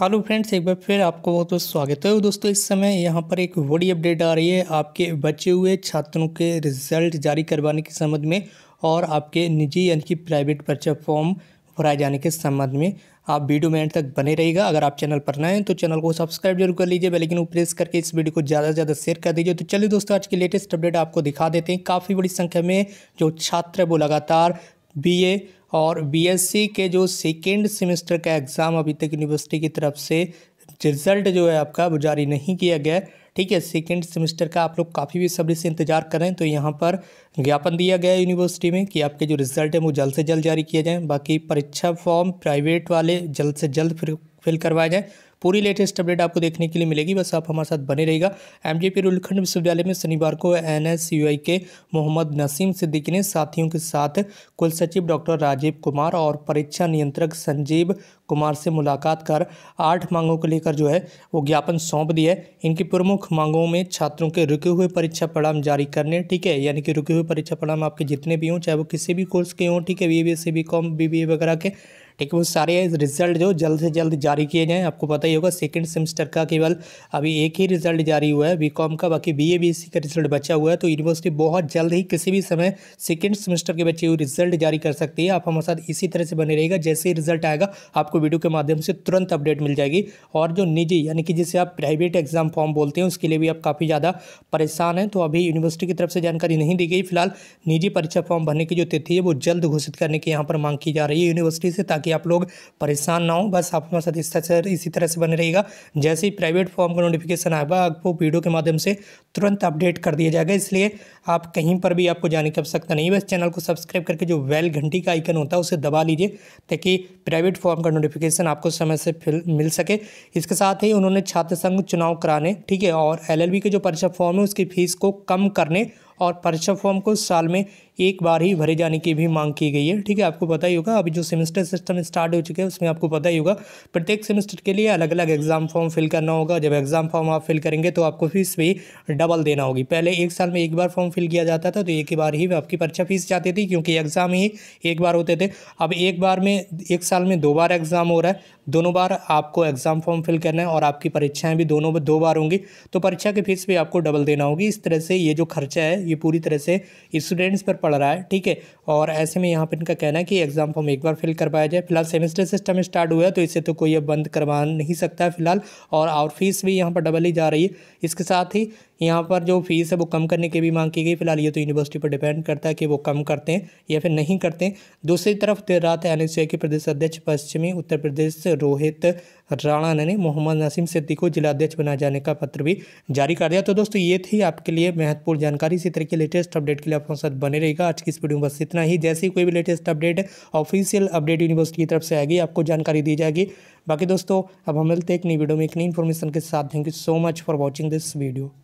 hello friends एक बार फिर आपको बहुत बहुत स्वागत है दोस्तों इस समय यहाँ पर एक बड़ी अपडेट आ रही है आपके बचे हुए छात्रों के रिजल्ट जारी करवाने के संबंध में और आपके निजी यानी कि प्राइवेट परीक्षा फॉर्म भराए जाने के संबंध में आप वीडियो में एंड तक बने रहेगा अगर आप चैनल पर नए हैं तो चैनल को सब्सक्राइब जरूर कर लीजिए लेकिन वो प्रेस करके इस वीडियो को ज़्यादा से ज़्यादा शेयर कर दीजिए तो चलिए दोस्तों आज की लेटेस्ट अपडेट आपको दिखा देते हैं काफ़ी बड़ी संख्या में जो छात्र है वो लगातार बीए और बीएससी के जो सेकेंड सेमेस्टर का एग्ज़ाम अभी तक यूनिवर्सिटी की तरफ से रिजल्ट जो है आपका वो जारी नहीं किया गया ठीक है सेकेंड सेमेस्टर का आप लोग काफ़ी भी सब्री से इंतजार कर रहे हैं तो यहाँ पर ज्ञापन दिया गया है यूनिवर्सिटी में कि आपके जो रिजल्ट है वो जल्द से जल्द जारी किया जाए बाकी परीक्षा फॉर्म प्राइवेट वाले जल्द से जल्द फिल करवाए जाएँ पूरी लेटेस्ट अपडेट आपको देखने के लिए मिलेगी बस आप हमारे साथ बने रहेगा एम जे पी रुलखंड विश्वविद्यालय में शनिवार को एन एस यू आई के मोहम्मद नसीम सिद्दीकी ने साथियों के साथ कुल सचिव डॉक्टर राजीव कुमार और परीक्षा नियंत्रक संजीव कुमार से मुलाकात कर आठ मांगों को लेकर जो है वो ज्ञापन सौंप दिया है इनकी प्रमुख मांगों में छात्रों के रुके हुए परीक्षा परिणाम जारी करने ठीक है यानी कि रुके हुए परीक्षा परिणाम आपके जितने भी हों चाहे वो किसी भी कोर्स के हों ठीक है B B S C B com B B A वगैरह के ठीक है वो सारे रिजल्ट जो जल्द से जल्द जारी किए जाएँ आपको पता ही होगा सेकेंड सेमेस्टर का केवल अभी एक ही रिजल्ट जारी हुआ है बी का बाकी बी ए का रिजल्ट बचा हुआ है तो यूनिवर्सिटी बहुत जल्द ही किसी भी समय सेकेंड सेमेस्टर के बच्चे रिजल्ट जारी कर सकती है आप हमारे साथ इसी तरह से बने रहेगा जैसे ही रिजल्ट आएगा आपको वीडियो के माध्यम से तुरंत अपडेट मिल जाएगी और जो निजी यानी कि जिसे आप प्राइवेट एग्जाम फॉर्म बोलते हैं उसके लिए भी आप काफ़ी ज़्यादा परेशान हैं तो अभी यूनिवर्सिटी की तरफ से जानकारी नहीं दी गई फिलहाल निजी परीक्षा फॉर्म भरने की जो तिथि है वो जल्द घोषित करने की यहाँ पर मांग की जा रही है यूनिवर्सिटी से ताकि ताकि आप लोग परेशान ना हो बस आप हमारे साथ इस तरह से इसी तरह से बने रहेगा जैसे ही प्राइवेट फॉर्म का नोटिफिकेशन आएगा आपको वीडियो के माध्यम से तुरंत अपडेट कर दिया जाएगा इसलिए आप कहीं पर भी आपको जाने की आवश्यकता नहीं बस चैनल को सब्सक्राइब करके जो वेल घंटी का आइकन होता है उसे दबा लीजिए ताकि प्राइवेट फॉर्म का नोटिफिकेशन आपको समय से मिल सके इसके साथ ही उन्होंने छात्र संघ चुनाव कराने ठीक है और एल के जो परीक्षा फॉर्म है उसकी फीस को कम करने और परीक्षा फॉर्म को साल में एक बार ही भरे जाने की भी मांग की गई है ठीक है आपको पता ही होगा अभी जो सेमेस्टर सिस्टम स्टार्ट हो चुके हैं उसमें आपको पता ही होगा प्रत्येक सेमेस्टर के लिए अलग अलग एग्जाम फॉर्म फिल करना होगा जब एग्जाम फॉर्म आप फिल करेंगे तो आपको फीस भी डबल देना होगी पहले एक साल में एक बार फॉर्म फिल किया जाता था तो एक ही बार ही आपकी परीक्षा फीस जाती थी क्योंकि एग्जाम ही एक बार होते थे अब एक बार में एक साल में दो बार एग्जाम हो रहा है दोनों बार आपको एग्जाम फॉर्म फिल करना है और आपकी परीक्षाएं भी दोनों दो बार होंगी तो परीक्षा की फीस भी आपको डबल देना होगी इस तरह से ये जो खर्चा है ये पूरी तरह से स्टूडेंट्स पर पड़ रहा है ठीक है और ऐसे में यहाँ पर इनका कहना है कि एग्ज़ाम फॉर्म एक बार फिल करवाया जाए फिलहाल सेमेस्टर सिस्टम स्टार्ट हुआ है तो इसे तो कोई अब बंद करवा नहीं सकता है फिलहाल और फीस भी यहाँ पर डबल ही जा रही है इसके साथ ही यहाँ पर जो फीस है वो कम करने की भी मांग की गई फिलहाल ये तो यूनिवर्सिटी पर डिपेंड करता है कि वो कम करते हैं या फिर नहीं करते दूसरी तरफ देर रात एन के प्रदेश अध्यक्ष पश्चिमी उत्तर प्रदेश रोहित राणा ने मोहम्मद नसीम सिद्दी को जिलाध्यक्ष बनाए जाने का पत्र भी जारी कर दिया तो दोस्तों ये थी आपके लिए महत्वपूर्ण जानकारी इसी तरह के लेटेस्ट अपडेट के लिए आप साथ बने रहेगा आज की इस वीडियो में बस इतना ही जैसे ही कोई भी latest update official update university की तरफ से आएगी आपको जानकारी दी जाएगी बाकी दोस्तों अब हम मिलते हैं एक नई वीडियो में एक नई इन्फॉर्मेशन के साथ thank you so much for watching this video